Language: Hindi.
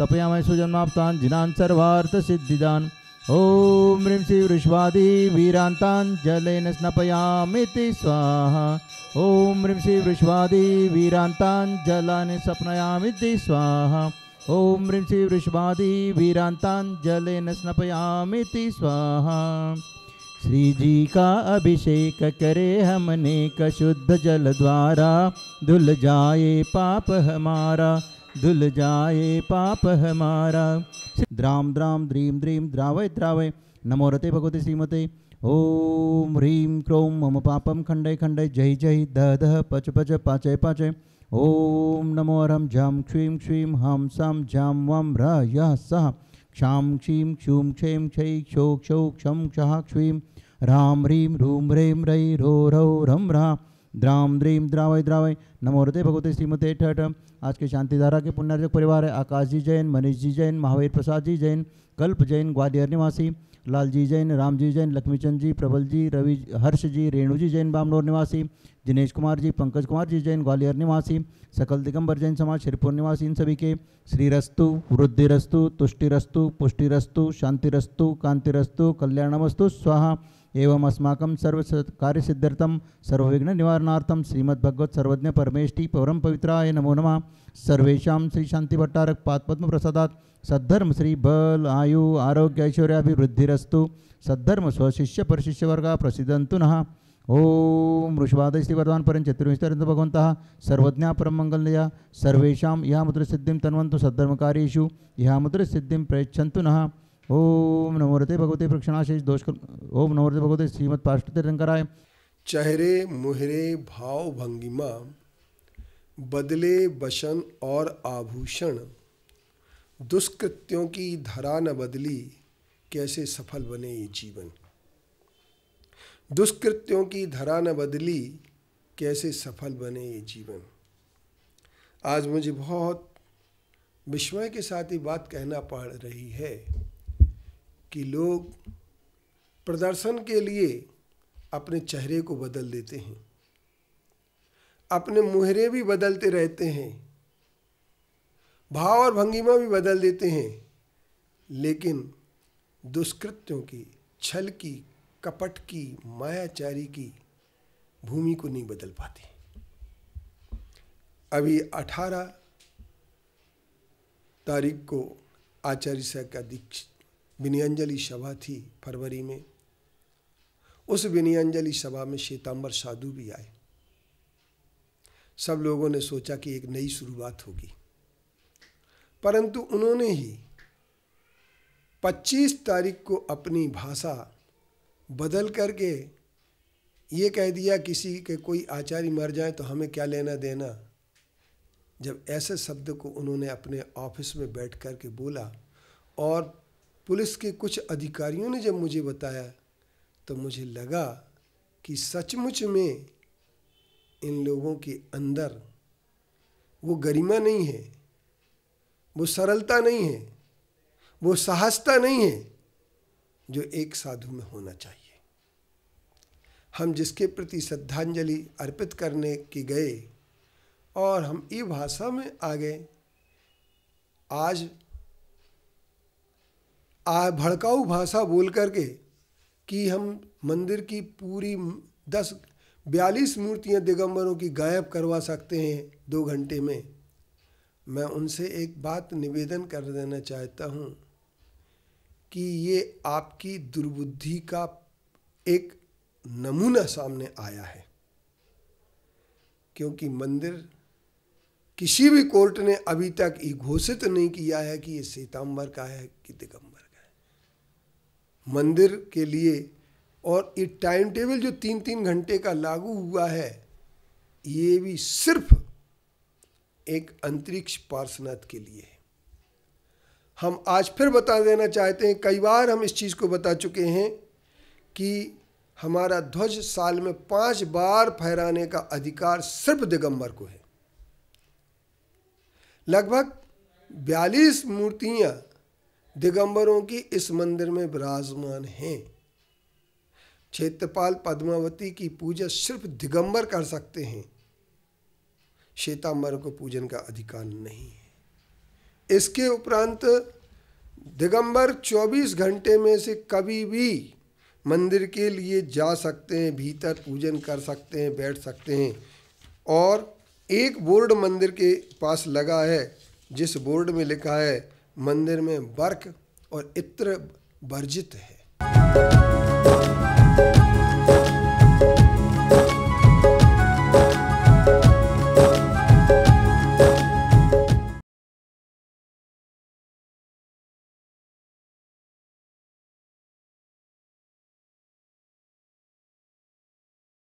तपयामय जिनान सर्वार्थ सिद्धिदान ओम ह्रीं श्री वृषभादि वीरान्तान् जलेन स्नपयामिति स्वाहा ओम ह्रीं श्री वृषभादि वीरान्तान् जलानि स्वाहा ओम ह्रीं श्री वृषभादि वीरान्तान् जलेन स्वाहा श्री जी का अभिषेक करे हमने कशुद्ध जल द्वारा धुल जाए पाप हमारा धुल जाए पाप हमारा द्राम द्राम द्रीम द्रीम द्रावय द्रावय नमो रते भगवते श्रीमते ओम ह्रीं क्रोम मम पापम खंडय खंडय जय जय दह दह पच पच पाचय पाचय ओम नमो अरम झाम क्षीं क्षीं हम सं झाम वम र य सह क्षा क्षीं क्षूं क्षें क्षै क्षो क्षौ क्षं क्षः क्षीं राम ह्रीं रूं ह्रें रई रो रौ रं रा द्राम द्रीम द्रावय द्रावय नमो हृदय भगवते श्रीमते ठठ आज के शांति धारा के पुनर्जक परिवार है आकाश जी जैन मनीष जी जैन महावीर प्रसाद जी जैन कल्प जैन ग्वालियर निवासी लाल जी जैन राम जी जैन लक्ष्मीचंद जी प्रबल जी रवि हर्ष जी रेणु जी जैन बामनौर निवासी दिनेश कुमार जी पंकज कुमार जी जैन ग्वालियर निवासी सकल दिगंबर जैन समाज श्रीपुर निवासी इन सभी के श्रीरस्तु वृद्धिरस्तु तुष्टिरस्तु पुष्टिरस्तु शांतिरस्तु कांतिरस्तु कल्याणमस्तु स्वाहा एवं अस्माकं सर्व कार्यसिद्ध्यर्थं सर्वविघ्न निवारणार्थं श्रीमद्भगवत सर्वज्ञ परमेष्टि पौरम पवित्राय नमो नमः सर्वेशा श्री शांति भट्टारक पात्पद्म प्रसादात सद्धर्म श्री बल आयु आरोग्य ऐश्वर्याभिवृद्धिरस्तु सद्धर्म स्वशिष्य परशिष्य वर्ग प्रसिद्धंतु नः ओम श्री वर्धमान पर चतुर्विस्तरंत भगवंत सर्वज्ञा मुद्र सिद्धि तन्वंत सद्धर्म कार्यु यहाँ मुद्र सिद्धि प्रयच्छंत न ओम नमोरते भगवते प्रक्षणाशेष दोष ओम नमोरते भगवते श्रीमत्पाष्टतिरंकराय चेहरे मुहरे भाव भंगिमा बदले वशन और आभूषण दुष्कृत्यों की धरा न बदली कैसे सफल बने ये जीवन दुष्कृत्यों की धरा न बदली कैसे सफल बने ये जीवन आज मुझे बहुत विस्मय के साथ ये बात कहना पड़ रही है कि लोग प्रदर्शन के लिए अपने चेहरे को बदल देते हैं अपने मुहरे भी बदलते रहते हैं भाव और भंगिमा भी बदल देते हैं लेकिन दुष्कृत्यों की छल की कपट की मायाचारी की भूमि को नहीं बदल पाती अभी अठारह तारीख को आचार्य सह का दीक्षित विनयांजलि सभा थी फरवरी में उस विनयांजलि सभा में श्वेतांबर साधु भी आए सब लोगों ने सोचा कि एक नई शुरुआत होगी परंतु उन्होंने ही 25 तारीख को अपनी भाषा बदल करके ये कह दिया किसी के कोई आचार्य मर जाए तो हमें क्या लेना देना जब ऐसे शब्द को उन्होंने अपने ऑफिस में बैठ कर के बोला और पुलिस के कुछ अधिकारियों ने जब मुझे बताया तो मुझे लगा कि सचमुच में इन लोगों के अंदर वो गरिमा नहीं है वो सरलता नहीं है वो साहसता नहीं है जो एक साधु में होना चाहिए हम जिसके प्रति श्रद्धांजलि अर्पित करने की गए और हम ई भाषा में आ गए आज आ भड़काऊ भाषा बोल करके कि हम मंदिर की पूरी दस बयालीस मूर्तियां दिगंबरों की गायब करवा सकते हैं दो घंटे में मैं उनसे एक बात निवेदन कर देना चाहता हूँ कि ये आपकी दुर्बुद्धि का एक नमूना सामने आया है क्योंकि मंदिर किसी भी कोर्ट ने अभी तक ये घोषित नहीं किया है कि ये सीताम्बर का है कि दिगंबर का है मंदिर के लिए और ये टाइम टेबल जो तीन तीन घंटे का लागू हुआ है ये भी सिर्फ एक अंतरिक्ष पार्शनाथ के लिए है हम आज फिर बता देना चाहते हैं कई बार हम इस चीज़ को बता चुके हैं कि हमारा ध्वज साल में पांच बार फहराने का अधिकार सिर्फ दिगंबर को है लगभग बयालीस मूर्तियां दिगंबरों की इस मंदिर में विराजमान हैं क्षेत्रपाल पद्मावती की पूजा सिर्फ दिगंबर कर सकते हैं श्वेताम्बर को पूजन का अधिकार नहीं है इसके उपरांत दिगंबर 24 घंटे में से कभी भी मंदिर के लिए जा सकते हैं भीतर पूजन कर सकते हैं बैठ सकते हैं और एक बोर्ड मंदिर के पास लगा है जिस बोर्ड में लिखा है मंदिर में वर्क और इत्र वर्जित है